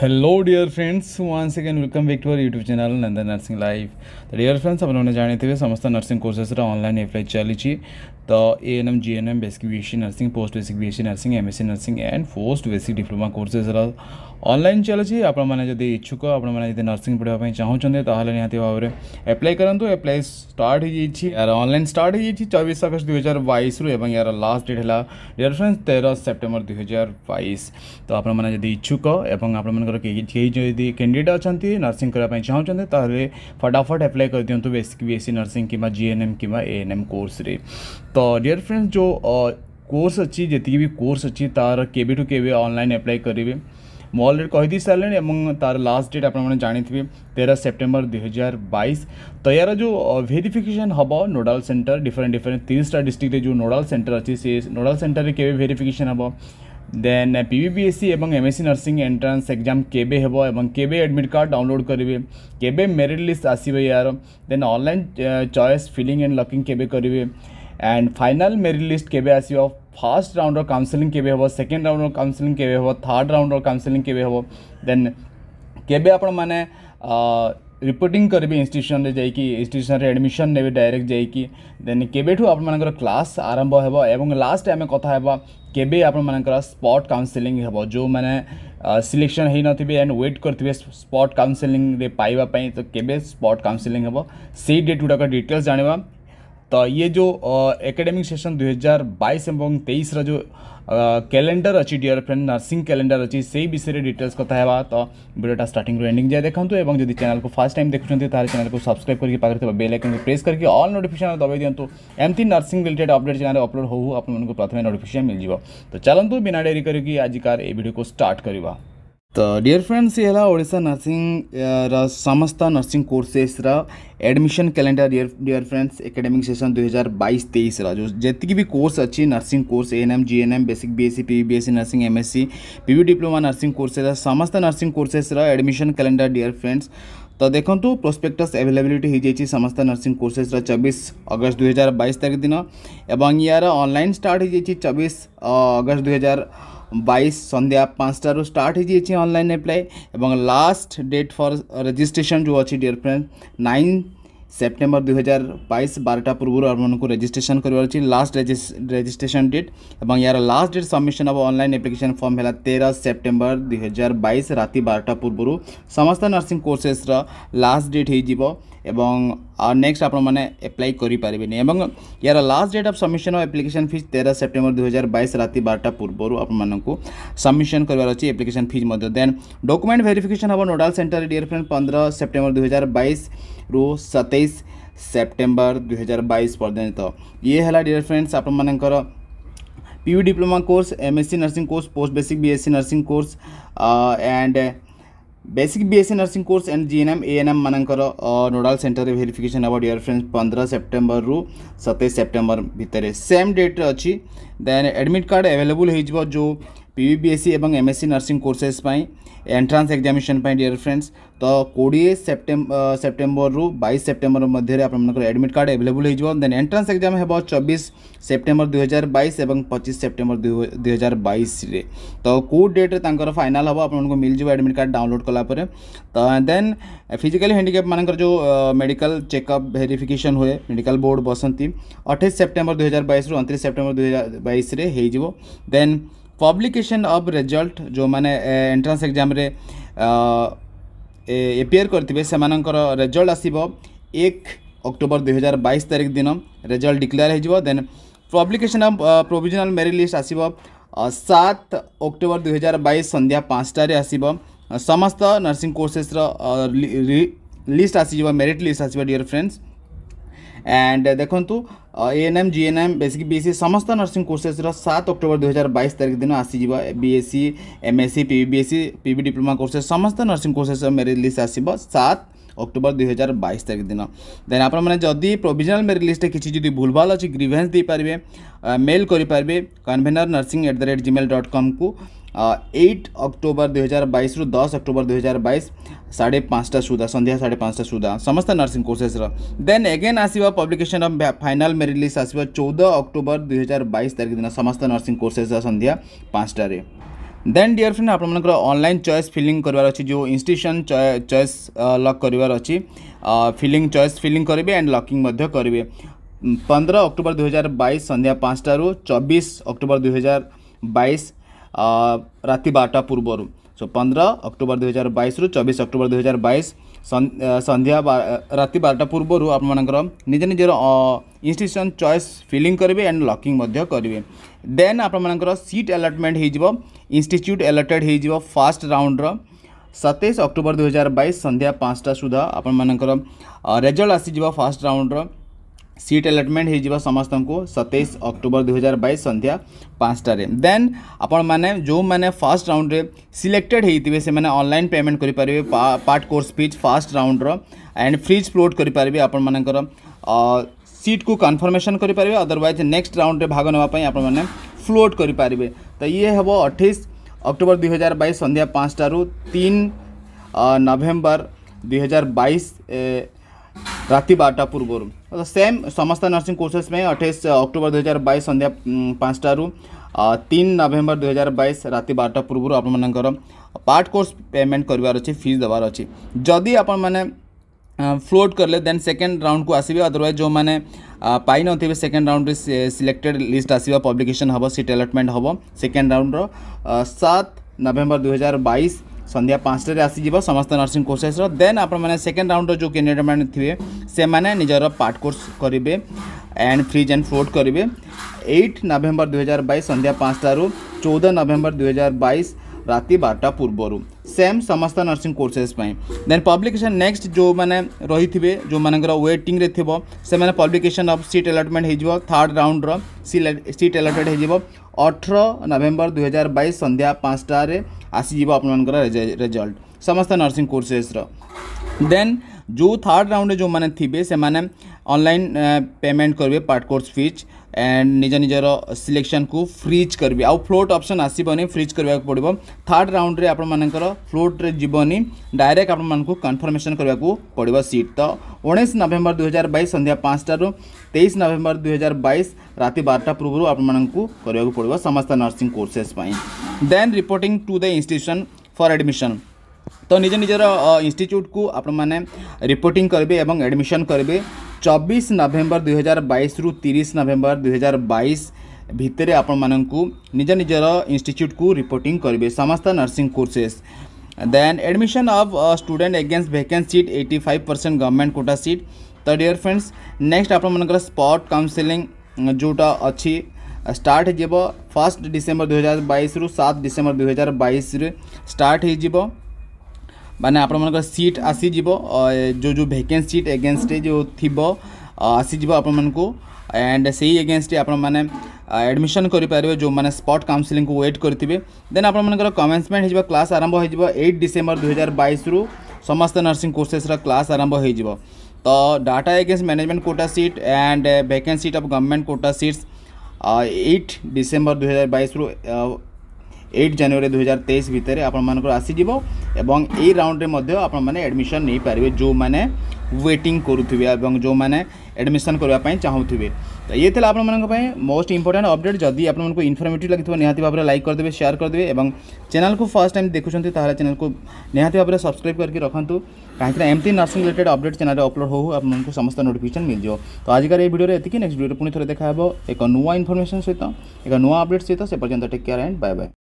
hello dear friends one second welcome back to our YouTube channel Nandan nursing life तो dear friends आप जानते जाने समस्त नर्सिंग कोर्सेस ऑनलाइन एप्लाई चली तो A N M G N M basic B nursing post basic B nursing M S nursing and post basic diploma courses online चली आपने जब इच्छुक जब नर्सिंग पढ़ापी चाहते ताहले निहती भाव में एप्लाई करूँ एप्लाई स्टार्ट यार ऑनलाइन स्टार्ट हो चौबीस अगस्त दुई हजार बैस रु यार लास्ट डेट है डियर तेरह सेप्टेम्बर दुई हजार बैस तो आपने जब इच्छुक और आप आपर कि कैंडीडेट अच्छा नर्सी चाहूँ तो फटाफट एप्लाई कर दिखाँ S B S C nursing कि एम कि एम कोर्स तो डियर फ्रेंड्स जो कोर्स अच्छी जितकी भी कोर्स अच्छी तार के अनलाइन एप्लाय करेंगे मुझ अलरेडी सारे और तार लास्ट डेट आप जानते हैं तेरह सेप्टेम्बर दुई हजार बैस तो यार जो भेरीफिकेसन हम नोडाल सेन्टर डिफरेन्ट डिफरेन्ट तीन सौ डिस्ट्रिक्ट जो नोडाल सेन्टर अच्छे से नोडाल सेन्टर के भेरीफिकेसन हम দেন পিবিবিএসসি এবং এমএসসি নর্সিং এন্ট্রান্স এক্সাম কেবে হব এবং কেবে আডমিট কার্ড ডাউনলোড করবে কেবে মেরিট লিস্ট আসবে ইয়ার then online choice filling and locking কেবে করবে एंड फाइनाल मेरी लिस्ट के आसो फास्ट राउंड काउनसिलिंग के हम सेकेंड राउंड काउनसिलिंग के हम थर्ड राउंड काउनसिलिंग के हम देन के आपण मैंने रिपोर्टिंग करेंगे इनट्यूशन में जाकिट्यूशन एडमिशन ने डायरेक्ट जान के आपर क्लास आरंभ हे और लास्ट आम कथा के आपर स्पॉट काउंसलिंग हे जो मैंने सिलेक्शन हो नए एंड व्वेट करेंगे स्पॉट काउनसेंग पाइबापी तो केबे स्पॉट काउनसेंग हे से डेट गुड़ाक डिटेल्स जानवा तो ये जो एकेडेमिक सेशन दुई हजार बैस और तेईस जो कैलेंडर अच्छी डीयर फ्रेंड नर्सिंग कैलेंडर अच्छी से ही विषय डिटेल्स कथा तो भिडियोटा स्टार्टिंग एंड जाए देखो और जब चैनल को फास्ट टाइम देखुं तेल चैनल को सब्सक्राइब करके पाखे बेल आइकन को प्रेस करके अल्ल नोटिकेसन दबाई दिखाँ एमती nursing related update channel upload हो प्रथम नोटिकेसन मिल जाव तो चलो बिना डेरी करके आज का यह को स्टार्ट करवा ତ ଡିଅର୍ ଫ୍ରେଣ୍ଡସ୍ ଇଏ ହେଲା ଓଡ଼ିଶା ନର୍ସିଂର ସମସ୍ତ ନର୍ସିଂ କୋର୍ସେସ୍ର admission calendar dear dear friends academic session ଦୁଇହଜାର ବାଇଶ ତେଇଶର ଯେଉଁ ଯେତିକି ବି କୋର୍ସ ଅଛି nursing course N M G N M basic B S C P B S C nursing M S C P B diploma nursing courses ସମସ୍ତ nursing କୋର୍ସେସ୍ର admission calendar dear friends ତ ଦେଖନ୍ତୁ ପ୍ରୋସ୍ପେକ୍ଟସ୍ ଆଭେଲେବିଲିଟି ହୋଇଯାଇଛି ସମସ୍ତ nursing କୋର୍ସେସ୍ର ଚବିଶ August ଦୁଇହଜାର ବାଇଶ ତାରିଖ ଦିନ ଏବଂ ଏହାର ଅନଲାଇନ୍ ଷ୍ଟାର୍ଟ ହୋଇଯାଇଛି ଚବିଶ ଅଗଷ୍ଟ ଦୁଇହଜାର বাইশ সন্ধ্যা পাঁচটার স্টার্ট হয়েছে অনলাইন আপ্লাই এবং লাস্ট ডেট ফর রেজিস্ট্রেসন যে অছি ডিয়ার ফ্রেন্ড নাইন सेप्टेंबर 2022 12 টা পূর্বৰ আৰম্ভণକୁ ৰেজিষ্ট্ৰেচন কৰিবলৈছি লাষ্ট ৰেজিষ্ট্ৰেচন ডেট আৰু ইয়াৰ last date submission of online application form হলা 13 ছেপ্টেম্বৰ 2022 ৰাতি 12 টা পূৰ্বৰু সমগ্ৰ নার্সিং কোর্সছৰ লাষ্ট ডেট হ'ই যিবো আৰু নেক্সট আপোন মাননে এপ্লাই কৰি পৰিবেনি আৰু ইয়াৰ last date of submission of application fee 13 September 2022 ৰাতি 12 টা পূৰ্বৰু আপোন মাননক সাবমিছন কৰিবলৈছি এপ্লিকেচন ফি মদ্যতেন ডকুমেণ্ট ভেরিফিকেচন হবা নডাল سنটাৰ ডিئر ফ্ৰেণ্ড 15 ছেপ্টেম্বৰ 2022 ৰো সতে তেইশ সেপ্টেম্বর দুই হাজার বাইশ পর্যন্ত ইয়ে হল ডিয়ার कोर्स আপনার পিউ diploma course MSc nursing course post basic BSc nursing course and basic BSc nursing course and GNM ANM मानक नोडाल सेंटर रे वेरिफिकेशन हम डियर फ्रेंड्स पंद्रह सेप्टेम्बर रु सतैश सेप्टेम्बर भितर सेम डेट अच्छी देन एडमिट कार्ड एवेलेबल हो जो पीवीबीएससी एवं MSc nursing courses entrance examination dear friends तो कोड़े सेप्टेम सेप्टेम्बर रु बैश सेप्टेम्बर मध्य आपर card available then entrance exam हे चबीस सेप्टेम्बर दुई हजार बैस और पचीस सेप्टेम्बर दुई हजार बैस तो कौ डेट्रे फाइनाल हम आपको मिल जाए एडमिट कार्ड डाउनलोड कालापर तो देन फिजिकाली हेंडिकेप मानक जो मेडिकल चेकअप भेरिफिकेसन हुए मेडिकल बोर्ड बसंती अठाई सेप्टेम्बर दुई हजार बैस रु अंतीस सेप्टेम्बर दुई हजार बैस रेज देन पब्लिकेशन अफ रेजल्ट जो मैंने एंट्रान्स एग्जाम रे करेंगे करते से रेजल्ट आसब एक अक्टोबर दुई हजार बैश तारिख दिन रेजल्ट डिक्लेयर हो then publication of provisional merit list आसब सात अक्टोबर दुई हजार बैश सन्ध्या पाँचटार आसब समस्त नर्सिंग कोर्सेस लिस्ट आसब मेरीट लिस्ट आसर डियर फ्रेंड्स एंड देखूँ एएनएम जीएनएम बेसिक बीएससी समस्त नर्सी कोर्सेस सात अक्टोबर दुई हजार बैस तारीख दिन आसी BSc MSc PBBSc PB diploma courses समस्त नर्सी कोर्सेस मेरीट लिस्ट आस अक्टोबर दुई हजार बैस तारीख दिन देन आपड़ी प्रोजनाल मेरीट लिस्ट किसी जब भूलभाल अच्छी ग्रीभेन्स दे पारे मेल करेंगे convener nursing at the rate Gmail dot com को এইট অক্টোবর দুই হাজার বাইশরু দশ অক্টোবর দুই হাজার বাইশ সাড়ে পাঁচটা সুদ্ধা সন্ধ্যা সাড়ে পাঁচটা সুদ্ধা সমস্ত নর্সিং কোর্সেসর দেন এগেন আসব publication of final merit list আসব চৌদ অক্টোবর দুই হাজার বাইশ তারিখ দিন সমস্ত নর্সিং কোর্সেস সন্ধ্যা পাঁচটার देन डियर फ्रेंड आपंकर अनलाइन चॉइस फिलिंग करार अच्छी जो इंस्टिट्यूशन चॉइस लक करार अच्छी फिलिंग चॉइस फिलिंग करेंगे एंड लकिंग करेंगे पंद्रह अक्टोबर दुई हजार बैस सन्ध्या पाँचटू चबीश अक्टोबर दुई हजार बैस राति बारटा पूर्व सो पंद्रह अक्टोबर दुई हजार बैस रु चबिश अक्टोबर दुई हजार बैस ସନ୍ଧ୍ୟା ରାତି ବାରଟା ପୂର୍ବରୁ ଆପଣମାନଙ୍କର ନିଜ ନିଜର ଇନଷ୍ଟିଚ୍ୟୁସନ୍ ଚଏସ୍ ଫିଲିଂ କରିବେ ଆଣ୍ଡ ଲକିଂ ମଧ୍ୟ କରିବେ ଦେନ୍ ଆପଣମାନଙ୍କର ସିଟ୍ ଆଲଟମେଣ୍ଟ ହୋଇଯିବ ଇନଷ୍ଟିଚ୍ୟୁଟ୍ ଆଲଟେଡ଼୍ ହୋଇଯିବ ଫାର୍ଷ୍ଟ ରାଉଣ୍ଡର ସତେଇଶ ଅକ୍ଟୋବର ଦୁଇହଜାର ବାଇଶ ସନ୍ଧ୍ୟା ପାଞ୍ଚଟା ସୁଦ୍ଧା ଆପଣମାନଙ୍କର ରେଜଲ୍ଟ ଆସିଯିବ ଫାର୍ଷ୍ଟ ରାଉଣ୍ଡର सीट एलटमेंट हो समस्त को सतैश अक्टोबर दुई हजार बैस सन्ध्या पाँचटार देन आपण मैंने जो मैंने फास्ट राउंड रे सिलेक्टेड होते से ऑनलाइन पेमेंट करेंगे part course fees first round and freeze float करेंगे आपण सीट को कनफर्मेसन करेंगे अदरवैज नेक्स्ट राउंड में भाग नापी आप फ्लोट करेंगे तो ये हे अठाईस अक्टोबर दुई हजार बैस सन्ध्या पाँचटू तीन नभेम्बर दुई हजार बैस राति बारटा पूर्व सेम मतलब समस्त नर्सिंग कोर्सेस में अट्ठाईस अक्टोबर दुई हजार बैस सन्ध्या पाँचटू तीन नवेम्बर दुई हजार बैस रात बारटा पूर्व आपर पार्ट कोर्स पेमेंट करार अच्छे फीस देवार अच्छे जदि आपण फ्लोट करले देन सेकेंड राउंड को आसवे अदरवैज जो मैंने पाई नथिबे सेकेंड राउंड सिलेक्टेड लिस्ट आसवा पब्लिकेसन हम सीट एलटमेंट हम सेकेंड राउंड रत सात नवेम्बर दुई हजार बैस সন্ধ্যা পাঁচটায় আসিযোগ সমস্ত নর্সিং কোর্স শেষ দেন আপনার সেকেন্ড রাউন্ডর যে ক্যান্ডিডেট মানে থাকবে সে নিজের পার্ট কোর্স করবে एंड फ्रिज एंड फ्लोट करेंगे एट नवेम्बर दुई हजार बैस सन्ध्या पाँचटू चौदह नवेम्बर दुई हजार बैस राति बारटा पूर्वर सेम समस्त nursing courses then publication next जो मैंने रही थे जो मानकर व्वेटिंग से पब्लिकेसन अफ सीट एलटमेंट हो थार्ड राउंड सीट एलटेड हो अठर नभेम्बर दुई हजार बैश सन्ध्या पाँचटार आसीज आपर रेजल्ट समस्त नर्सिंग कोर्सेस देन जो थर्ड राउंड जो मैंने थे से मैंने ऑनलाइन पेमेंट करेंगे पार्ट कोर्स फिज एंड निज निजर सिलेक्शन को फ्रिज करेंगे आउ फ्लोट ऑप्शन आसबनी फ्रिज करवाक पड़ो थार्ड राउंड में आपर फ्लोट जीवनी डायरेक्ट आपको कनफर्मेसन करवाक पड़ो सीट तो उन्नीस नवेम्बर दुई हजार बैस सन्या पांचटू तेईस नवेम्बर दुई हजार बैस रात बारटा पूर्व आप पड़ो समस्त नर्सी कोर्सेस दे reporting to the institution for admission तो निज निजर इन्यूट को आपने रिपोर्टिंग करेंगे और एडमिशन करेंगे चबीस नवेम्बर दुई हजार बैस রু তিরিশ নভেম্বর দুই হাজার বাইশ ভিতরে আপনার নিজ নিজের ইনস্টিচ্यूट কু রিপোর্টিং করবে সমস্ত nursing courses then admission of student against vacant seat 85 percent government quota seat तो डियर फ्रेंड्स नेक्स्ट आपर स्पट काउनसिलिंग जोटा अच्छी स्टार्ट हो फर्स्ट डिसेम्बर दुई हजार बैस रु सात डिसेम्बर दुई हजार बैस स्टार्ट हो ମାନେ ଆପଣମାନଙ୍କର ସିଟ୍ ଆସିଯିବ ଯେଉଁ ଯେଉଁ ଭେକେନ୍ସି ସିଟ୍ ଏଗେନ୍ଷ୍ଟରେ ଯେଉଁ ଥିବ ଆସିଯିବ ଆପଣମାନଙ୍କୁ ଆଣ୍ଡ ସେଇ ଏଗେନ୍ଷ୍ଟରେ ଆପଣମାନେ ଆଡ଼ମିସନ୍ କରିପାରିବେ ଯେଉଁମାନେ ସ୍ପଟ୍ କାଉନସିଲିଂକୁ ୱେଟ୍ କରିଥିବେ ଦେନ୍ ଆପଣମାନଙ୍କର କମେନ୍ସମେଣ୍ଟ ହେଇଯିବ କ୍ଲାସ୍ ଆରମ୍ଭ ହେଇଯିବ ଏଇଟ୍ ଡିସେମ୍ବର ଦୁଇହଜାର ବାଇଶରୁ ସମସ୍ତ ନର୍ସିଂ କୋର୍ସେସ୍ର କ୍ଲାସ୍ ଆରମ୍ଭ ହେଇଯିବ ତ ଡାଟା against management quota seat and vacancy seat of government quota seats eight December ଦୁଇହଜାର ବାଇଶରୁ এইট জানুয়ারি দুই হাজার তেইশ ভিতরে আপনার আসিযোগ এবং এই রাউন্ডে আপনার আডমিশন নিয়ে পারবে যে ওয়েটিং করুবে এবং যে আডমিশন করা চাহুবে তো ইয়ে লা আপনার মোস্ট ইম্পর্টাট অপডেট যদি আপনার ইনফরমেটিভ লাগি নিহতি ভাবে লাইক করদেবে সেয়ার করদেবে এবং চ্যানেল কু ফার্স্ট টাইম দেখুম তাহলে চ্যানেল কু নিহতি ভাবে সবসক্রাইব করকে রাখতু কাহিঁকি এমতি nursing related update channel upload हो आपको समस्त नोटिफिकेसन मिल जाओ तो आजिकार ये भिडियो ये नेक्स्ट भिडियो पुणी थे देखा एक नुआ इनफर्मेशन सहित एक नुआ अपडेट सहित से पर्यटन take care and bye bye